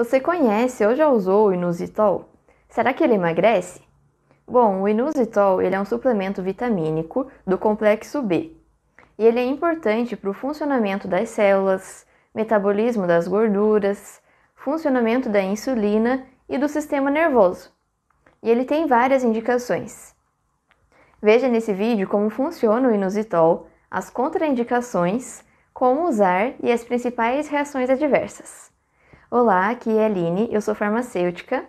Você conhece ou já usou o inositol? Será que ele emagrece? Bom, o inositol ele é um suplemento vitamínico do complexo B e ele é importante para o funcionamento das células, metabolismo das gorduras, funcionamento da insulina e do sistema nervoso. E ele tem várias indicações. Veja nesse vídeo como funciona o inositol, as contraindicações, como usar e as principais reações adversas. Olá, aqui é a Aline, eu sou farmacêutica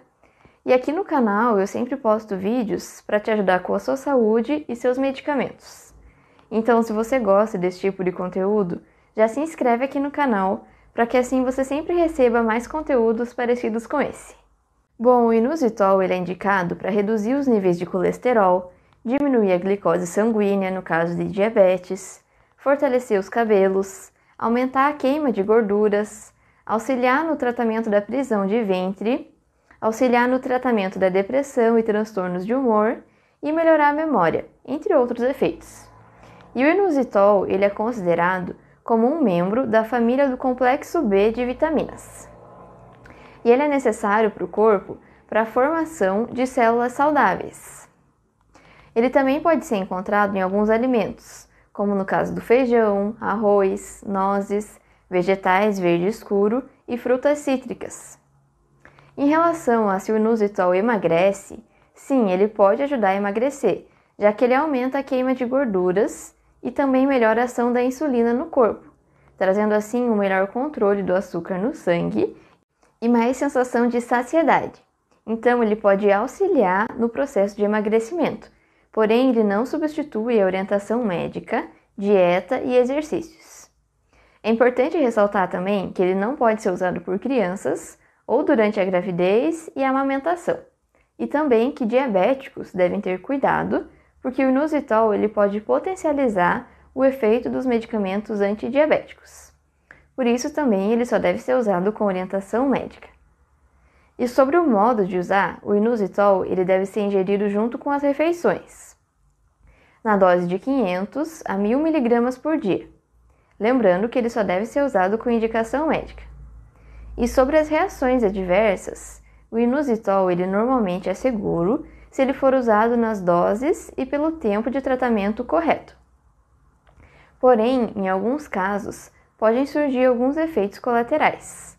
e aqui no canal eu sempre posto vídeos para te ajudar com a sua saúde e seus medicamentos. Então, se você gosta desse tipo de conteúdo, já se inscreve aqui no canal para que assim você sempre receba mais conteúdos parecidos com esse. Bom, o inositol ele é indicado para reduzir os níveis de colesterol, diminuir a glicose sanguínea no caso de diabetes, fortalecer os cabelos, aumentar a queima de gorduras, auxiliar no tratamento da prisão de ventre, auxiliar no tratamento da depressão e transtornos de humor e melhorar a memória, entre outros efeitos. E o inositol ele é considerado como um membro da família do complexo B de vitaminas. E ele é necessário para o corpo para a formação de células saudáveis. Ele também pode ser encontrado em alguns alimentos, como no caso do feijão, arroz, nozes, vegetais verde escuro e frutas cítricas. Em relação a se o nusitol emagrece, sim, ele pode ajudar a emagrecer, já que ele aumenta a queima de gorduras e também melhora a ação da insulina no corpo, trazendo assim um melhor controle do açúcar no sangue e mais sensação de saciedade. Então, ele pode auxiliar no processo de emagrecimento, porém, ele não substitui a orientação médica, dieta e exercícios. É importante ressaltar também que ele não pode ser usado por crianças ou durante a gravidez e a amamentação. E também que diabéticos devem ter cuidado, porque o inositol ele pode potencializar o efeito dos medicamentos antidiabéticos. Por isso também ele só deve ser usado com orientação médica. E sobre o modo de usar, o inositol ele deve ser ingerido junto com as refeições, na dose de 500 a 1000 mg por dia lembrando que ele só deve ser usado com indicação médica. E sobre as reações adversas, o inusitol ele normalmente é seguro se ele for usado nas doses e pelo tempo de tratamento correto. Porém, em alguns casos, podem surgir alguns efeitos colaterais,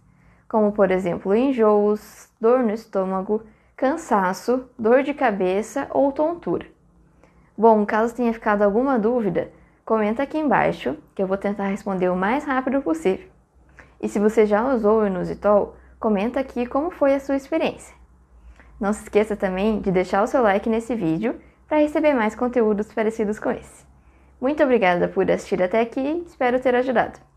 como por exemplo enjoos, dor no estômago, cansaço, dor de cabeça ou tontura. Bom, caso tenha ficado alguma dúvida, Comenta aqui embaixo que eu vou tentar responder o mais rápido possível. E se você já usou o Inusitol, comenta aqui como foi a sua experiência. Não se esqueça também de deixar o seu like nesse vídeo para receber mais conteúdos parecidos com esse. Muito obrigada por assistir até aqui, espero ter ajudado.